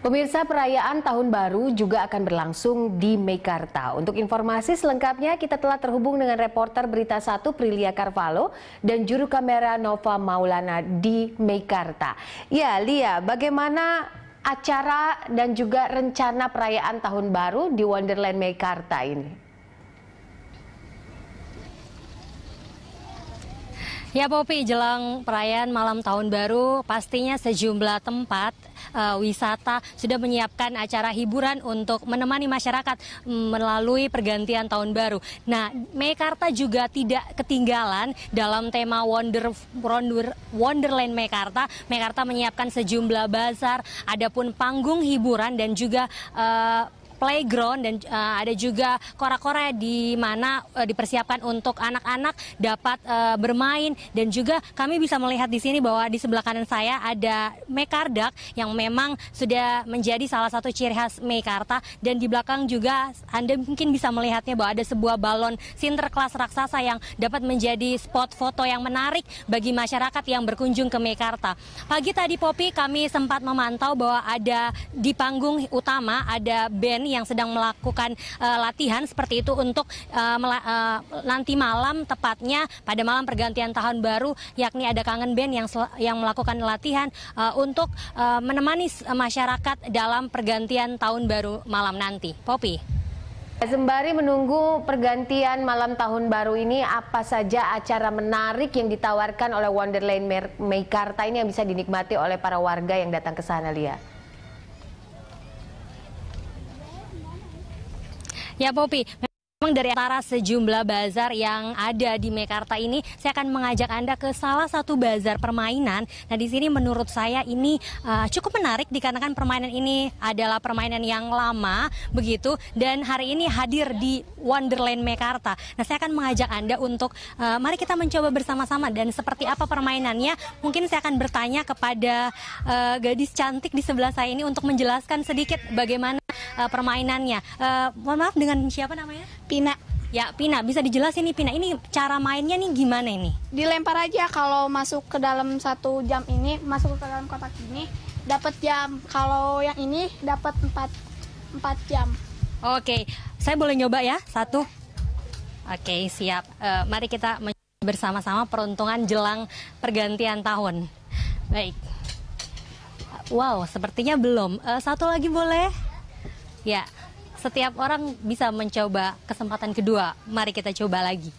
Pemirsa perayaan tahun baru juga akan berlangsung di Mekarta. Untuk informasi selengkapnya kita telah terhubung dengan reporter Berita 1 Prilia Carvalho dan juru kamera Nova Maulana di Mekarta. Ya, Lia, bagaimana acara dan juga rencana perayaan tahun baru di Wonderland Mekarta ini? Ya Popi, jelang perayaan malam tahun baru pastinya sejumlah tempat uh, wisata sudah menyiapkan acara hiburan untuk menemani masyarakat mm, melalui pergantian tahun baru. Nah, Mekarta juga tidak ketinggalan dalam tema Wonder, Wonder Wonderland Mekarta. Mekarta menyiapkan sejumlah bazar, adapun panggung hiburan dan juga uh, playground dan uh, ada juga kora-kora di mana uh, dipersiapkan untuk anak-anak dapat uh, bermain dan juga kami bisa melihat di sini bahwa di sebelah kanan saya ada Mekardak yang memang sudah menjadi salah satu ciri khas Mekarta dan di belakang juga Anda mungkin bisa melihatnya bahwa ada sebuah balon sinterklas raksasa yang dapat menjadi spot foto yang menarik bagi masyarakat yang berkunjung ke Mekarta. Pagi tadi Popi kami sempat memantau bahwa ada di panggung utama ada band yang sedang melakukan uh, latihan seperti itu untuk uh, uh, nanti malam tepatnya pada malam pergantian tahun baru yakni ada kangen band yang yang melakukan latihan uh, untuk uh, menemani masyarakat dalam pergantian tahun baru malam nanti. Popi. Sembari menunggu pergantian malam tahun baru ini, apa saja acara menarik yang ditawarkan oleh Wonderland Meikarta ini yang bisa dinikmati oleh para warga yang datang ke sana, Lia? Ya Popi, Memang dari antara sejumlah bazar yang ada di Mekarta ini, saya akan mengajak Anda ke salah satu bazar permainan. Nah, di sini menurut saya ini uh, cukup menarik dikarenakan permainan ini adalah permainan yang lama begitu dan hari ini hadir di Wonderland Mekarta. Nah, saya akan mengajak Anda untuk uh, mari kita mencoba bersama-sama dan seperti apa permainannya. Mungkin saya akan bertanya kepada uh, gadis cantik di sebelah saya ini untuk menjelaskan sedikit bagaimana uh, permainannya. Uh, mohon maaf dengan siapa namanya? Pina. Ya, Pina, bisa dijelasin nih Pina, ini cara mainnya nih gimana ini? Dilempar aja kalau masuk ke dalam satu jam ini, masuk ke dalam kotak ini, dapat jam. Kalau yang ini dapat 4 4 jam. Oke, saya boleh nyoba ya, satu. Oke, siap. Uh, mari kita bersama-sama peruntungan jelang pergantian tahun. Baik. Wow, sepertinya belum. Uh, satu lagi boleh? Ya, setiap orang bisa mencoba kesempatan kedua. Mari kita coba lagi.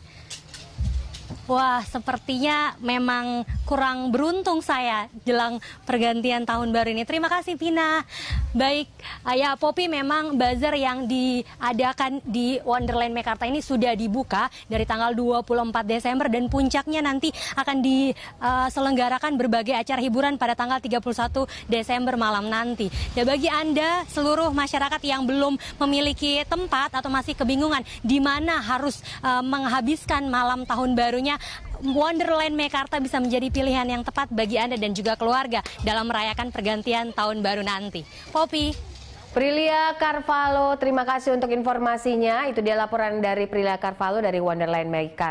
Wah, sepertinya memang kurang beruntung saya jelang pergantian tahun baru ini. Terima kasih Pina. Baik, eh, ya Popi memang bazar yang diadakan di Wonderland Mekarta ini sudah dibuka dari tanggal 24 Desember dan puncaknya nanti akan diselenggarakan berbagai acara hiburan pada tanggal 31 Desember malam nanti. Dan bagi Anda seluruh masyarakat yang belum memiliki tempat atau masih kebingungan di mana harus eh, menghabiskan malam tahun barunya Wonderland Mekarta bisa menjadi pilihan yang tepat bagi Anda dan juga keluarga dalam merayakan pergantian tahun baru nanti. Poppy. Prilia Carvalho, terima kasih untuk informasinya. Itu dia laporan dari Prilia Carvalho dari Wonderland Mekarta.